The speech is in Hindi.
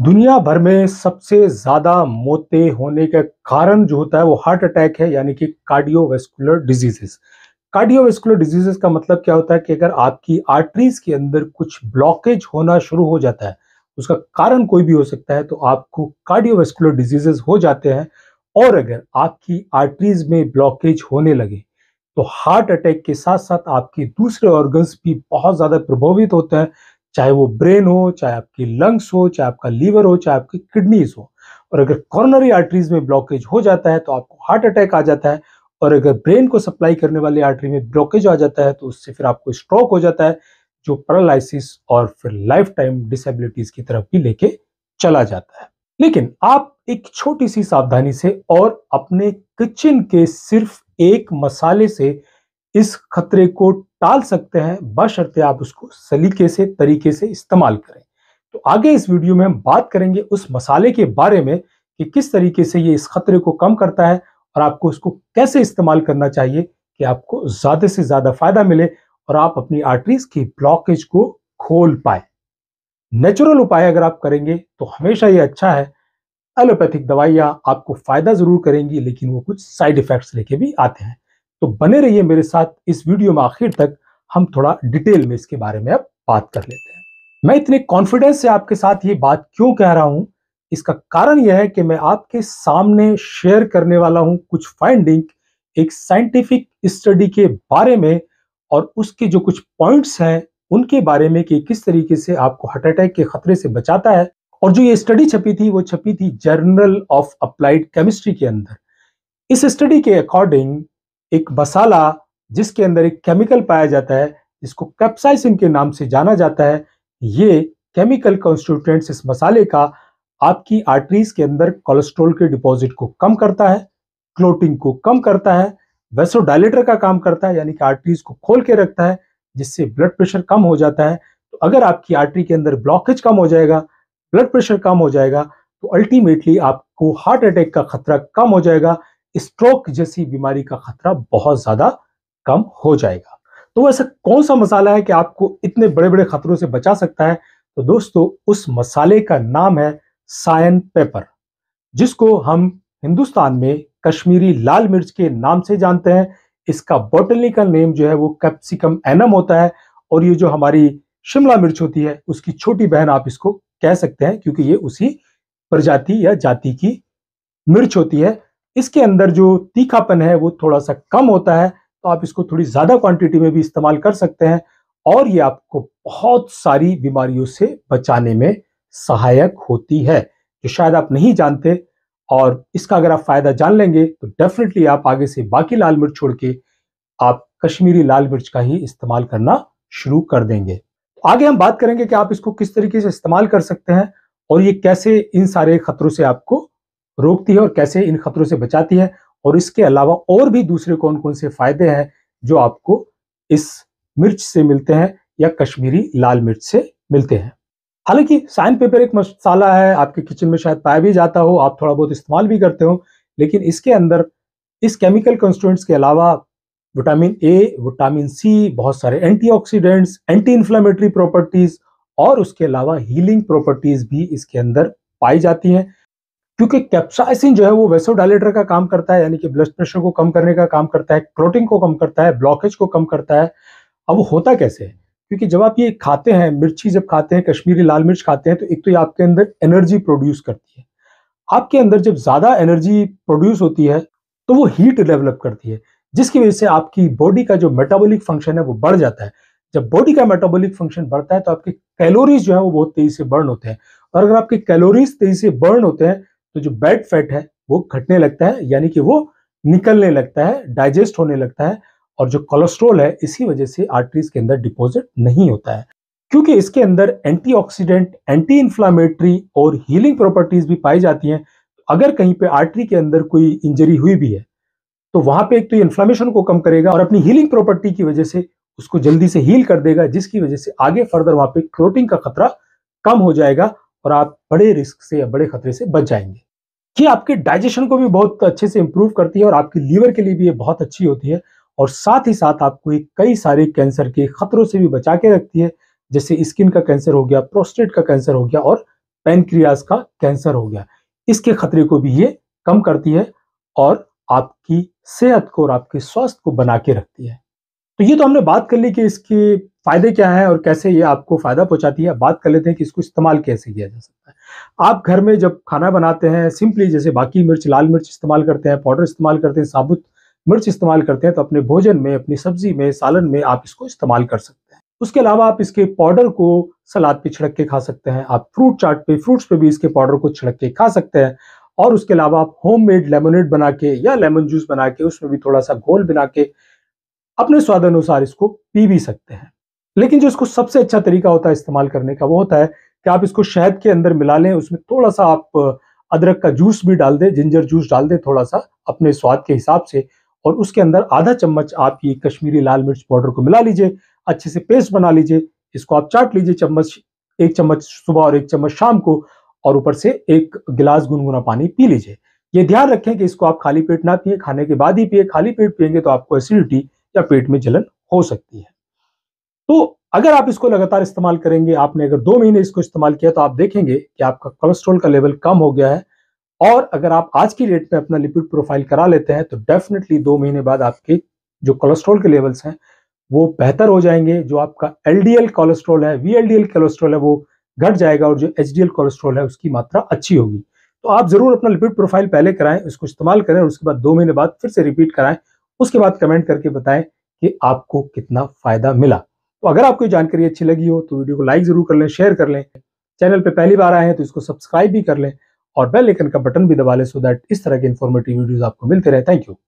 दुनिया भर में सबसे ज्यादा मौतें होने का कारण जो होता है वो हार्ट अटैक है यानी कि कार्डियोवेस्कुलर डिजीजेस कार्डियोवेस्कुलर डिजीजेस का मतलब क्या होता है कि अगर आपकी आर्टरीज के अंदर कुछ ब्लॉकेज होना शुरू हो जाता है उसका कारण कोई भी हो सकता है तो आपको कार्डियोवेस्कुलर डिजीजेस हो जाते हैं और अगर आपकी आर्टरीज में ब्लॉकेज होने लगे तो हार्ट अटैक के साथ साथ आपके दूसरे ऑर्गन्स भी बहुत ज़्यादा प्रभावित होते हैं चाहे वो ब्रेन हो चाहे आपकी लंग्स हो चाहे आपका लीवर हो चाहे आपकी किडनीज हो और अगर कॉर्नरी आर्टरीज में ब्लॉकेज हो जाता है तो आपको हार्ट अटैक आ जाता है और अगर ब्रेन को सप्लाई करने वाली आर्टरी में ब्लॉकेज आ जाता है तो उससे फिर आपको स्ट्रोक हो जाता है जो पैरालिसिस और फिर लाइफ टाइम डिसेबिलिटीज की तरफ भी लेके चला जाता है लेकिन आप एक छोटी सी सावधानी से और अपने किचन के सिर्फ एक मसाले से इस खतरे को टाल सकते हैं बशर्ते आप उसको सलीके से तरीके से इस्तेमाल करें तो आगे इस वीडियो में हम बात करेंगे उस मसाले के बारे में कि किस तरीके से ये इस खतरे को कम करता है और आपको उसको कैसे इस्तेमाल करना चाहिए कि आपको ज़्यादा से ज़्यादा फायदा मिले और आप अपनी आर्टरीज की ब्लॉकेज को खोल पाए नेचुरल उपाय अगर आप करेंगे तो हमेशा ये अच्छा है एलोपैथिक दवाइयाँ आपको फ़ायदा ज़रूर करेंगी लेकिन वो कुछ साइड इफ़ेक्ट्स लेके भी आते हैं तो बने रहिए मेरे साथ इस वीडियो में आखिर तक हम थोड़ा डिटेल में इसके बारे में अब बात कर लेते हैं मैं इतने कॉन्फिडेंस से आपके साथ ये बात क्यों कह रहा हूं इसका कारण यह है कि मैं आपके सामने शेयर करने वाला हूं कुछ फाइंडिंग एक साइंटिफिक स्टडी के बारे में और उसके जो कुछ पॉइंट्स हैं उनके बारे में कि किस तरीके से आपको हार्ट अटैक के खतरे से बचाता है और जो ये स्टडी छपी थी वो छपी थी जर्नल ऑफ अप्लाइड केमिस्ट्री के अंदर इस स्टडी के अकॉर्डिंग एक मसाला जिसके अंदर एक केमिकल पाया जाता है जिसको कैप्साइसिन के नाम से जाना जाता है ये केमिकल कॉन्स्टिट्यूएंट्स इस मसाले का आपकी आर्टरीज के अंदर कोलेस्ट्रोल के डिपॉजिट को कम करता है क्लोटिंग को कम करता है वेसोडाइलेटर का काम करता है यानी कि आर्टरीज को खोल के रखता है जिससे ब्लड प्रेशर कम हो जाता है तो अगर आपकी आर्टरी के अंदर ब्लॉकेज कम हो जाएगा ब्लड प्रेशर कम हो जाएगा तो अल्टीमेटली आपको हार्ट अटैक का खतरा कम हो जाएगा स्ट्रोक जैसी बीमारी का खतरा बहुत ज्यादा कम हो जाएगा तो ऐसा कौन सा मसाला है कि आपको इतने बड़े बड़े खतरों से बचा सकता है तो दोस्तों उस मसाले का नाम है सायन पेपर जिसको हम हिंदुस्तान में कश्मीरी लाल मिर्च के नाम से जानते हैं इसका बॉटनिकल नेम जो है वो कैप्सिकम एनम होता है और ये जो हमारी शिमला मिर्च होती है उसकी छोटी बहन आप इसको कह सकते हैं क्योंकि ये उसी प्रजाति या जाति की मिर्च होती है इसके अंदर जो तीखापन है वो थोड़ा सा कम होता है तो आप इसको थोड़ी ज़्यादा क्वांटिटी में भी इस्तेमाल कर सकते हैं और ये आपको बहुत सारी बीमारियों से बचाने में सहायक होती है जो शायद आप नहीं जानते और इसका अगर आप फ़ायदा जान लेंगे तो डेफिनेटली आप आगे से बाकी लाल मिर्च छोड़ के आप कश्मीरी लाल मिर्च का ही इस्तेमाल करना शुरू कर देंगे आगे हम बात करेंगे कि आप इसको किस तरीके से इस्तेमाल कर सकते हैं और ये कैसे इन सारे खतरों से आपको रोकती है और कैसे इन खतरों से बचाती है और इसके अलावा और भी दूसरे कौन कौन से फायदे हैं जो आपको इस मिर्च से मिलते हैं या कश्मीरी लाल मिर्च से मिलते हैं हालांकि साइन पेपर एक मसाला है आपके किचन में शायद पाया भी जाता हो आप थोड़ा बहुत इस्तेमाल भी करते हो लेकिन इसके अंदर इस केमिकल कंस्टोरेंट्स के अलावा विटामिन ए विटामिन सी बहुत सारे एंटीऑक्सीडेंट्स एंटी इन्फ्लामेटरी प्रॉपर्टीज और उसके अलावा हीलिंग प्रॉपर्टीज भी इसके अंदर पाई जाती हैं क्योंकि कैप्साइसिन जो है वो वेसोडायलेटर का काम करता है यानी कि ब्लड प्रेशर को कम करने का काम करता है क्लोटिंग को कम करता है ब्लॉकेज को कम करता है अब वो होता कैसे है क्योंकि जब आप ये खाते हैं मिर्ची जब खाते हैं कश्मीरी लाल मिर्च खाते हैं तो एक तो ये आपके अंदर एनर्जी प्रोड्यूस करती है आपके अंदर जब ज़्यादा एनर्जी प्रोड्यूस होती है तो वो हीट डेवलप करती है जिसकी वजह से आपकी बॉडी का जो मेटाबॉलिक फंक्शन है वो बढ़ जाता है जब बॉडी का मेटाबॉलिक फंक्शन बढ़ता है तो आपके कैलोरीज जो है वो बहुत तेजी से बर्न होते हैं और अगर आपके कैलोरीज तेजी से बर्न होते हैं तो जो बैड फैट है वो घटने लगता है यानी कि वो निकलने लगता है डाइजेस्ट होने लगता है और जो कोलेस्ट्रोल है इसी वजह से आर्टरीज के अंदर डिपॉजिट नहीं होता है क्योंकि इसके अंदर एंटीऑक्सीडेंट एंटी इन्फ्लामेटरी और हीलिंग प्रॉपर्टीज भी पाई जाती हैं अगर कहीं पे आर्टरी के अंदर कोई इंजरी हुई भी है तो वहां पे एक तो इन्फ्लामेशन को कम करेगा और अपनी हीलिंग प्रॉपर्टी की वजह से उसको जल्दी से हील कर देगा जिसकी वजह से आगे फर्दर वहां पे क्लोटिंग का खतरा कम हो जाएगा और आप बड़े रिस्क से या बड़े खतरे से बच जाएंगे ये आपके डाइजेशन को भी बहुत अच्छे से इंप्रूव करती है और आपके लीवर के लिए भी ये बहुत अच्छी होती है और साथ ही साथ आपको ये कई सारे कैंसर के खतरों से भी बचा के रखती है जैसे स्किन का कैंसर हो गया प्रोस्टेट का कैंसर हो गया और पेनक्रियाज का कैंसर हो गया इसके खतरे को भी ये कम करती है और आपकी सेहत को और आपके स्वास्थ्य को बना के रखती है तो ये तो हमने बात कर ली कि इसके फायदे क्या हैं और कैसे ये आपको फायदा पहुंचाती है बात कर लेते हैं कि इसको इस्तेमाल कैसे किया जा सकता है आप घर में जब खाना बनाते हैं सिंपली जैसे बाकी मिर्च लाल मिर्च इस्तेमाल करते हैं पाउडर इस्तेमाल करते हैं साबुत मिर्च इस्तेमाल करते हैं तो अपने भोजन में अपनी सब्जी में सालन में आप इसको इस्तेमाल कर सकते हैं उसके अलावा आप इसके पाउडर को सलाद पे छिड़क के खा सकते हैं आप फ्रूट चाट पे फ्रूट्स पे भी इसके पाउडर को छिड़क के खा सकते हैं और उसके अलावा आप होममेड लेमोनेड बना के या लेमन जूस बना के उसमें भी थोड़ा सा घोल बना के अपने स्वाद अनुसार इसको पी भी सकते हैं लेकिन जो इसको सबसे अच्छा तरीका होता है इस्तेमाल करने का वो होता है कि आप इसको शहद के अंदर मिला लें उसमें थोड़ा सा आप अदरक का जूस भी डाल दें जिंजर जूस डाल दें थोड़ा सा अपने स्वाद के हिसाब से और उसके अंदर आधा चम्मच आप ये कश्मीरी लाल मिर्च पाउडर को मिला लीजिए अच्छे से पेस्ट बना लीजिए इसको आप चाट लीजिए चम्मच एक चम्मच सुबह और एक चम्मच शाम को और ऊपर से एक गिलास गुनगुना पानी पी लीजिए ये ध्यान रखें कि इसको आप खाली पेट ना पिए खाने के बाद ही पिए खाली पेट पियेंगे तो आपको एसिडिटी या पेट में जलन हो सकती है तो अगर आप इसको लगातार इस्तेमाल करेंगे आपने अगर दो महीने इसको इस्तेमाल किया तो आप देखेंगे कि आपका कोलेस्ट्रोल का लेवल कम हो गया है और अगर आप आज की डेट में अपना लिपिड प्रोफाइल करा लेते हैं तो डेफिनेटली दो महीने बाद आपके जो कोलेस्ट्रॉल के लेवल्स हैं वो बेहतर हो जाएंगे जो आपका एल डी कोलेस्ट्रॉल है वी कोलेस्ट्रॉल है वो घट जाएगा और जो एच डी कोलेस्ट्रॉल है उसकी मात्रा अच्छी होगी तो आप जरूर अपना लिपिड प्रोफाइल पहले कराएं उसको इस्तेमाल करें और उसके बाद दो महीने बाद फिर से रिपीट कराएं उसके बाद कमेंट करके बताएं कि आपको कितना फायदा मिला तो अगर आपको जानकारी अच्छी लगी हो तो वीडियो को लाइक जरूर कर लें शेयर कर लें चैनल पर पहली बार आए हैं तो इसको सब्सक्राइब भी कर लें और बेल लेकिन का बटन भी दबा लें सो दैट इस तरह के इन्फॉर्मेटिव वीडियोज आपको मिलते रहे थैंक यू